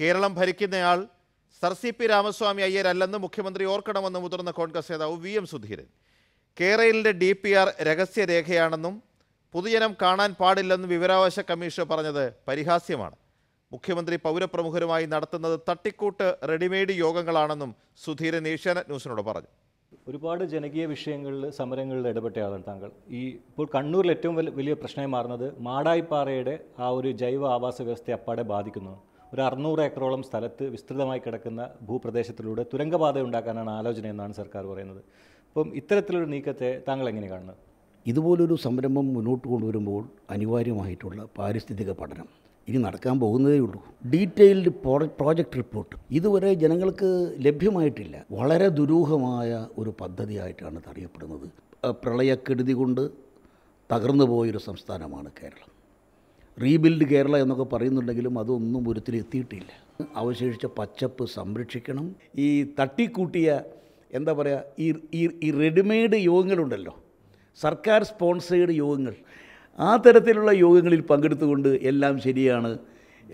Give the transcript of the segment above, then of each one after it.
കേരളം ഭരിക്കുന്നയാൾ sir C P Ramaswamy അയ്യരല്ലെന്ന് മുഖ്യമന്ത്രി ഓർക്കണമെന്ന് മുതിർന്ന കോൺഗ്രസ് നേതാവ് വി എം സുധീരൻ കേരളിലെ ഡി പി ആർ രഹസ്യരേഖയാണെന്നും പൊതുജനം കാണാൻ പാടില്ലെന്നും വിവരാവകാശ കമ്മീഷൻ പറഞ്ഞത് പരിഹാസ്യമാണ് മുഖ്യമന്ത്രി പൗരപ്രമുഖരുമായി നടത്തുന്നത് തട്ടിക്കൂട്ട് റെഡിമെയ്ഡ് യോഗങ്ങളാണെന്നും സുധീരൻ ഏഷ്യാനെറ്റ് ന്യൂസിനോട് പറഞ്ഞു ഒരുപാട് ജനകീയ വിഷയങ്ങളിൽ സമരങ്ങളിൽ ഇടപെട്ട ആളാണ് താങ്കൾ ഈ ഇപ്പോൾ കണ്ണൂരിൽ ഏറ്റവും വലിയ പ്രശ്നമായി മാറുന്നത് മാടായിപ്പാറയുടെ ആ ഒരു ജൈവ ആവാസ വ്യവസ്ഥയെ അപ്പാടെ ബാധിക്കുന്നു ഒരു അറുന്നൂറ് ഏക്കറോളം സ്ഥലത്ത് വിസ്തൃതമായി കിടക്കുന്ന ഭൂപ്രദേശത്തിലൂടെ തുരങ്കപാത ഉണ്ടാക്കാനാണ് ആലോചന എന്നാണ് സർക്കാർ പറയുന്നത് അപ്പം ഇത്തരത്തിലൊരു നീക്കത്തെ താങ്കൾ എങ്ങനെ കാണുന്നത് ഇതുപോലൊരു സംരംഭം മുന്നോട്ട് കൊണ്ടുവരുമ്പോൾ അനിവാര്യമായിട്ടുള്ള പാരിസ്ഥിതിക പഠനം ഇനി നടക്കാൻ പോകുന്നതേ ഉള്ളൂ ഡീറ്റെയിൽഡ് പ്രോജക്റ്റ് റിപ്പോർട്ട് ഇതുവരെ ജനങ്ങൾക്ക് ലഭ്യമായിട്ടില്ല വളരെ ദുരൂഹമായ ഒരു പദ്ധതിയായിട്ടാണ് അറിയപ്പെടുന്നത് പ്രളയക്കെടുതി കൊണ്ട് തകർന്നു പോയൊരു സംസ്ഥാനമാണ് കേരളം റീബിൽഡ് കേരള എന്നൊക്കെ പറയുന്നുണ്ടെങ്കിലും അതൊന്നും ഒരുത്തിൽ എത്തിയിട്ടില്ല അവശേഷിച്ച പച്ചപ്പ് സംരക്ഷിക്കണം ഈ തട്ടിക്കൂട്ടിയ എന്താ പറയുക ഈ ഈ റെഡിമെയ്ഡ് യോഗങ്ങളുണ്ടല്ലോ സർക്കാർ സ്പോൺസേഡ് യോഗങ്ങൾ ആ തരത്തിലുള്ള യോഗങ്ങളിൽ പങ്കെടുത്തുകൊണ്ട് എല്ലാം ശരിയാണ്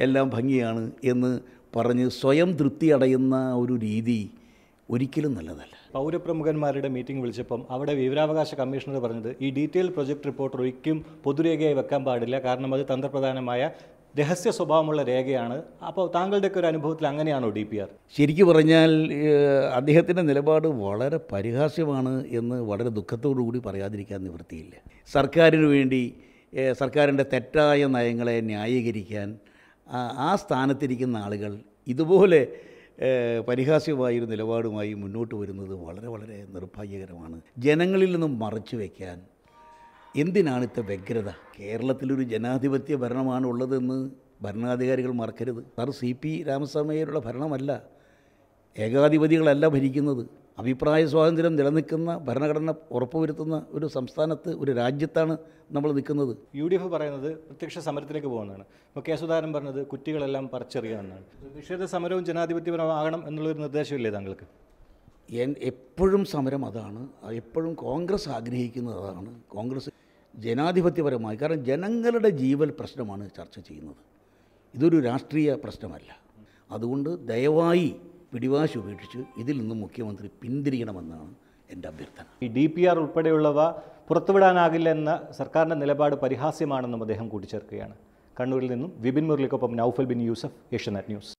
എല്ലാം ഭംഗിയാണ് എന്ന് പറഞ്ഞ് സ്വയം തൃപ്തി അടയുന്ന ഒരു രീതി ഒരിക്കലും നല്ലതല്ല പൗരപ്രമുഖന്മാരുടെ മീറ്റിംഗ് വിളിച്ചപ്പം അവിടെ വിവരാവകാശ കമ്മീഷണർ പറഞ്ഞത് ഈ ഡീറ്റെയിൽ പ്രൊജക്ട് റിപ്പോർട്ട് ഒരിക്കലും പൊതുരേഖയായി വെക്കാൻ പാടില്ല കാരണം അത് തന്ത്രപ്രധാനമായ രഹസ്യ സ്വഭാവമുള്ള രേഖയാണ് അപ്പോൾ താങ്കളുടെയൊക്കെ ഒരു അനുഭവത്തിൽ അങ്ങനെയാണോ ഡി പി ആർ ശരിക്കു പറഞ്ഞാൽ അദ്ദേഹത്തിൻ്റെ നിലപാട് വളരെ പരിഹാസ്യമാണ് എന്ന് വളരെ ദുഃഖത്തോടു കൂടി പറയാതിരിക്കാൻ നിവൃത്തിയില്ല സർക്കാരിന് വേണ്ടി സർക്കാരിൻ്റെ തെറ്റായ നയങ്ങളെ ന്യായീകരിക്കാൻ ആ സ്ഥാനത്തിരിക്കുന്ന ആളുകൾ ഇതുപോലെ ഒരു നിലപാടുമായി മുന്നോട്ട് വരുന്നത് വളരെ വളരെ നിർഭാഗ്യകരമാണ് ജനങ്ങളിൽ നിന്നും മറച്ചു വയ്ക്കാൻ എന്തിനാണ് ഇത്ര വ്യഗ്രത കേരളത്തിലൊരു ജനാധിപത്യ ഭരണമാണ് ഉള്ളതെന്ന് ഭരണാധികാരികൾ മറക്കരുത് സാർ സി പി രാമസ്വാമിയോടുള്ള ഭരണമല്ല ഏകാധിപതികളല്ല ഭരിക്കുന്നത് അഭിപ്രായ സ്വാതന്ത്ര്യം നിലനിൽക്കുന്ന ഭരണഘടന ഉറപ്പുവരുത്തുന്ന ഒരു സംസ്ഥാനത്ത് ഒരു രാജ്യത്താണ് നമ്മൾ നിൽക്കുന്നത് യു ഡി എഫ് പറയുന്നത് പ്രത്യക്ഷ സമരത്തിലേക്ക് പോകുന്നതാണ് ഇപ്പോൾ കെ സുധാകരൻ പറഞ്ഞത് കുറ്റികളെല്ലാം പറിച്ചെറിയാമെന്നാണ് നിഷേധ സമരവും ജനാധിപത്യപരമാകണം എന്നുള്ളൊരു നിർദ്ദേശമില്ലേ താങ്കൾക്ക് എപ്പോഴും സമരം അതാണ് എപ്പോഴും കോൺഗ്രസ് ആഗ്രഹിക്കുന്നത് അതാണ് കോൺഗ്രസ് ജനാധിപത്യപരമായി കാരണം ജനങ്ങളുടെ ജീവൽ പ്രശ്നമാണ് ചർച്ച ചെയ്യുന്നത് ഇതൊരു രാഷ്ട്രീയ പ്രശ്നമല്ല അതുകൊണ്ട് ദയവായി പിടിവാശി ഉപേക്ഷിച്ച് ഇതിൽ നിന്നും മുഖ്യമന്ത്രി പിന്തിരിയണമെന്നാണ് എൻ്റെ അഭ്യർത്ഥന ഈ ഡി പി ആർ ഉൾപ്പെടെയുള്ളവ പുറത്തുവിടാനാകില്ല എന്ന സർക്കാരിൻ്റെ നിലപാട് പരിഹാസ്യമാണെന്നും അദ്ദേഹം കൂട്ടിച്ചേർക്കുകയാണ് കണ്ണൂരിൽ നിന്നും വിപിൻ മുരളിക്കൊപ്പം നൌഫൽ ബിൻ യൂസഫ് ഏഷ്യനെറ്റ് ന്യൂസ്